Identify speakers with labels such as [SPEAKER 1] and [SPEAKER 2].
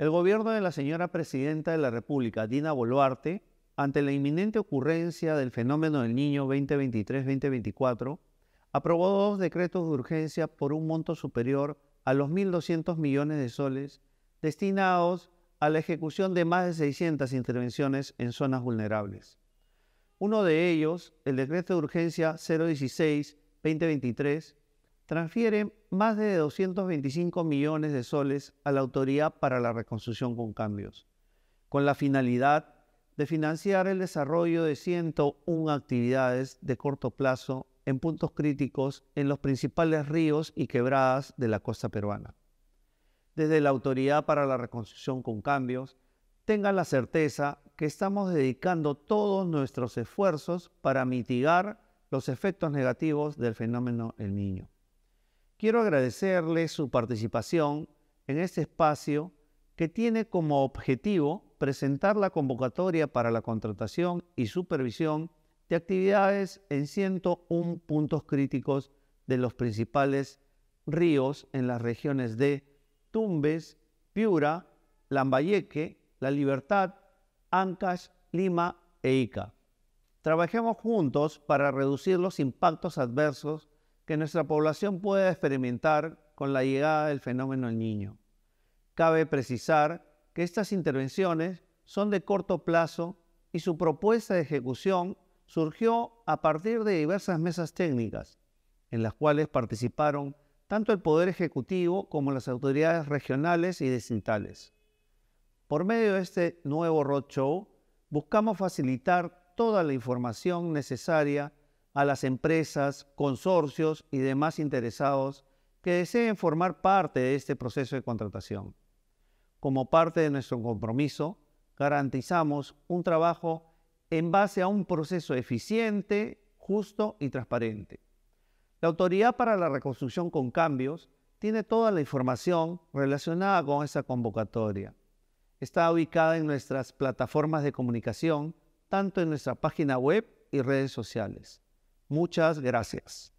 [SPEAKER 1] El gobierno de la señora presidenta de la República, Dina Boluarte, ante la inminente ocurrencia del fenómeno del niño 2023-2024, aprobó dos decretos de urgencia por un monto superior a los 1.200 millones de soles destinados a la ejecución de más de 600 intervenciones en zonas vulnerables. Uno de ellos, el decreto de urgencia 016-2023, transfiere más de 225 millones de soles a la Autoridad para la Reconstrucción con Cambios, con la finalidad de financiar el desarrollo de 101 actividades de corto plazo en puntos críticos en los principales ríos y quebradas de la costa peruana. Desde la Autoridad para la Reconstrucción con Cambios, tengan la certeza que estamos dedicando todos nuestros esfuerzos para mitigar los efectos negativos del fenómeno El Niño quiero agradecerle su participación en este espacio que tiene como objetivo presentar la convocatoria para la contratación y supervisión de actividades en 101 puntos críticos de los principales ríos en las regiones de Tumbes, Piura, Lambayeque, La Libertad, Ancash, Lima e Ica. Trabajemos juntos para reducir los impactos adversos que nuestra población pueda experimentar con la llegada del fenómeno del niño. Cabe precisar que estas intervenciones son de corto plazo y su propuesta de ejecución surgió a partir de diversas mesas técnicas, en las cuales participaron tanto el Poder Ejecutivo como las autoridades regionales y distritales. Por medio de este nuevo roadshow, buscamos facilitar toda la información necesaria a las empresas, consorcios y demás interesados que deseen formar parte de este proceso de contratación. Como parte de nuestro compromiso, garantizamos un trabajo en base a un proceso eficiente, justo y transparente. La Autoridad para la Reconstrucción con Cambios tiene toda la información relacionada con esa convocatoria. Está ubicada en nuestras plataformas de comunicación, tanto en nuestra página web y redes sociales. Muchas gracias.